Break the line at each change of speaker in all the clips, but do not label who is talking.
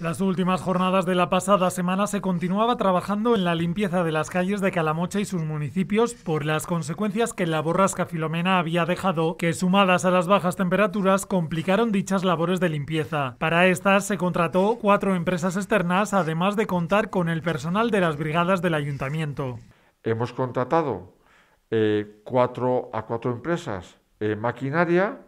Las últimas jornadas de la pasada semana se continuaba trabajando en la limpieza de las calles de Calamocha y sus municipios por las consecuencias que la borrasca Filomena había dejado, que sumadas a las bajas temperaturas complicaron dichas labores de limpieza. Para estas se contrató cuatro empresas externas, además de contar con el personal de las brigadas del ayuntamiento.
Hemos contratado eh, cuatro a cuatro empresas, eh, maquinaria,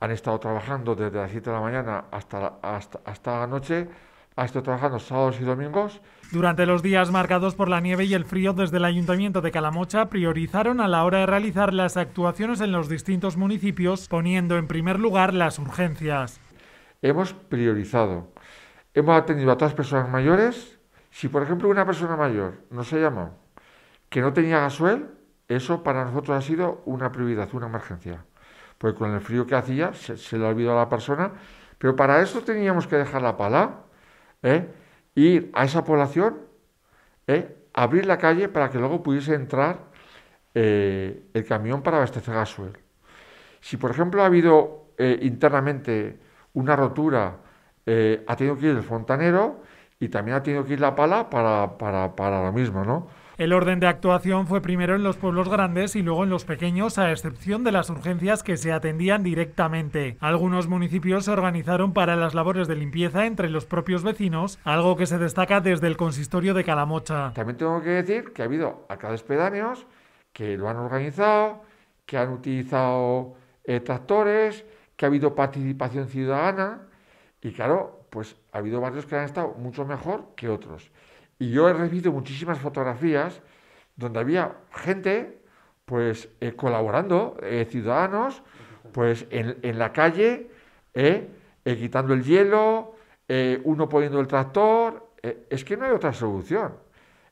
han estado trabajando desde las 7 de la mañana hasta la, hasta, hasta la noche ha estado trabajando sábados y domingos.
Durante los días marcados por la nieve y el frío, desde el Ayuntamiento de Calamocha priorizaron a la hora de realizar las actuaciones en los distintos municipios, poniendo en primer lugar las urgencias.
Hemos priorizado. Hemos atendido a todas las personas mayores. Si, por ejemplo, una persona mayor no ha llamado que no tenía gasoil, eso para nosotros ha sido una prioridad, una emergencia porque con el frío que hacía se, le olvidó a la persona, pero para eso teníamos que dejar la pala, ¿eh? ir a esa población, ¿eh? abrir la calle para que luego pudiese entrar eh, el camión para abastecer gasoil. Si, por ejemplo, ha habido internamente una rotura, ha tenido que ir el fontanero y también ha tenido que ir la pala para, para, para lo mismo, ¿no?
El orden de actuación fue primero en los pueblos grandes y luego en los pequeños, a excepción de las urgencias que se atendían directamente. Algunos municipios se organizaron para las labores de limpieza entre los propios vecinos, algo que se destaca desde el
consistorio de Calamocha. También tengo que decir que ha habido alcaldes pedáneos que lo han organizado, que han utilizado eh, tractores, que ha habido participación ciudadana y claro, pues ha habido barrios que han estado mucho mejor que otros. Y yo he recibido muchísimas fotografías donde había gente pues eh, colaborando, eh, ciudadanos, pues en, la calle, eh, quitando el hielo, uno poniendo el tractor. es que no hay otra solución.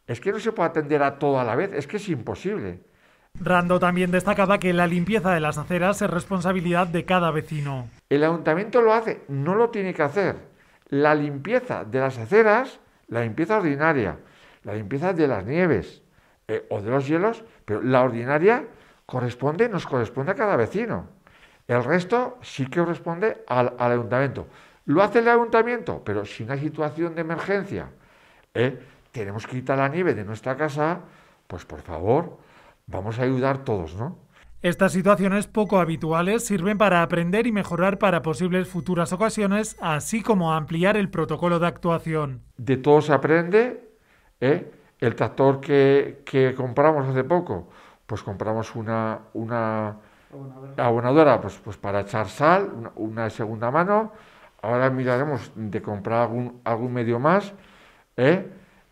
Es que no se puede atender a todo a la vez, es que es imposible.
Rando también destacaba que la limpieza de las aceras es responsabilidad de cada vecino.
El ayuntamiento lo hace, no lo tiene que hacer. La limpieza de las aceras la limpieza ordinaria, la limpieza de las nieves eh, o de los hielos, pero la ordinaria corresponde, nos corresponde a cada vecino. El resto sí que corresponde al, ayuntamiento. Lo hace el ayuntamiento, pero si una situación de emergencia eh, tenemos que quitar la nieve de nuestra casa, pues por favor, vamos a ayudar todos, ¿no?
Estas situaciones poco habituales sirven para aprender y mejorar para posibles futuras ocasiones, así como ampliar el protocolo de actuación.
De todo se aprende. ¿eh? El tractor que, compramos hace poco, pues compramos una, abonadora, pues, pues, para echar sal, una, segunda mano. Ahora miraremos de comprar algún, algún medio más. ¿eh?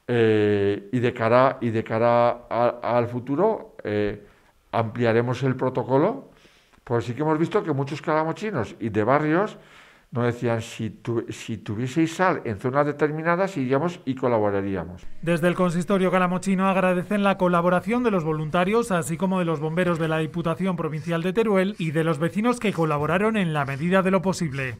Eh, y de cara, y de cara al futuro ampliaremos el protocolo, pues sí que hemos visto que muchos calamochinos y de barrios nos decían, si, si tuvieseis sal en zonas determinadas, iríamos y colaboraríamos.
Desde el consistorio calamochino agradecen la colaboración de los voluntarios, así como de los bomberos de la Diputación Provincial de Teruel y de los vecinos que colaboraron en la medida de lo posible.